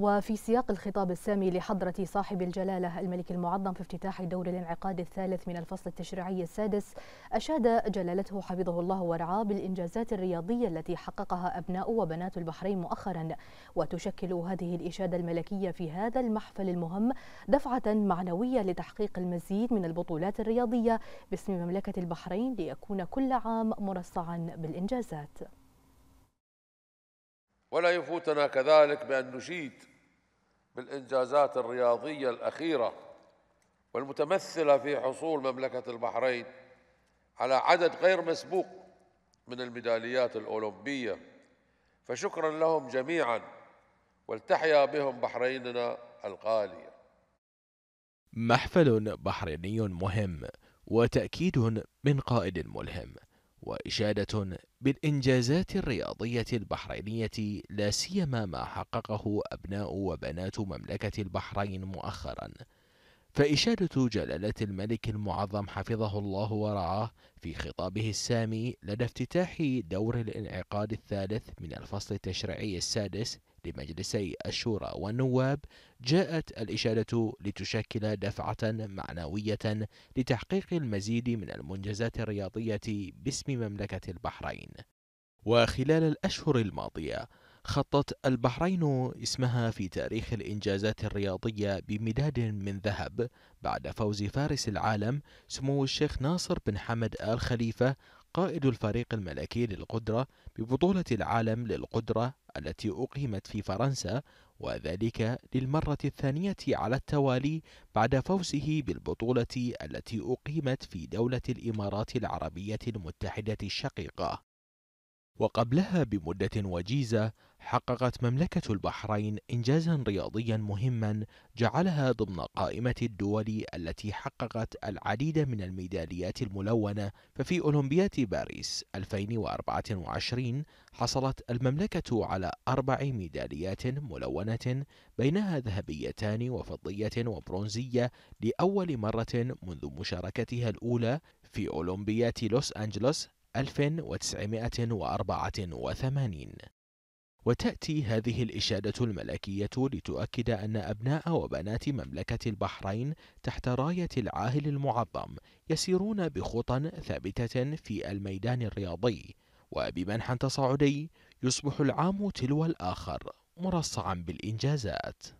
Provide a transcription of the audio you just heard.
وفي سياق الخطاب السامي لحضرة صاحب الجلالة الملك المعظم في افتتاح دور الانعقاد الثالث من الفصل التشريعي السادس أشاد جلالته حفظه الله ورعاه بالإنجازات الرياضية التي حققها أبناء وبنات البحرين مؤخرا وتشكل هذه الإشادة الملكية في هذا المحفل المهم دفعة معنوية لتحقيق المزيد من البطولات الرياضية باسم مملكة البحرين ليكون كل عام مرصعا بالإنجازات ولا يفوتنا كذلك بأن نشيد بالإنجازات الرياضية الأخيرة والمتمثلة في حصول مملكة البحرين على عدد غير مسبوق من الميداليات الأولمبية فشكرا لهم جميعا ولتحيا بهم بحريننا الغالية محفل بحريني مهم وتأكيد من قائد ملهم وإشادة بالإنجازات الرياضية البحرينية لا سيما ما حققه أبناء وبنات مملكة البحرين مؤخرًا فإشادة جلالة الملك المعظم حفظه الله ورعاه في خطابه السامي لدى افتتاح دور الانعقاد الثالث من الفصل التشريعي السادس لمجلسي الشورى والنواب جاءت الإشادة لتشكل دفعة معنوية لتحقيق المزيد من المنجزات الرياضية باسم مملكة البحرين وخلال الأشهر الماضية خطت البحرين اسمها في تاريخ الإنجازات الرياضية بمداد من ذهب بعد فوز فارس العالم سمو الشيخ ناصر بن حمد آل خليفة قائد الفريق الملكي للقدرة ببطولة العالم للقدرة التي أقيمت في فرنسا وذلك للمرة الثانية على التوالي بعد فوزه بالبطولة التي أقيمت في دولة الإمارات العربية المتحدة الشقيقة وقبلها بمدة وجيزة حققت مملكة البحرين إنجازا رياضيا مهما جعلها ضمن قائمة الدول التي حققت العديد من الميداليات الملونة ففي أولمبياد باريس 2024 حصلت المملكة على أربع ميداليات ملونة بينها ذهبيتان وفضية وبرونزية لأول مرة منذ مشاركتها الأولى في أولمبياد لوس أنجلوس 1984 وتأتي هذه الإشادة الملكية لتؤكد أن أبناء وبنات مملكة البحرين تحت راية العاهل المعظم يسيرون بخطى ثابتة في الميدان الرياضي وبمنح تصاعدي يصبح العام تلو الآخر مرصعا بالإنجازات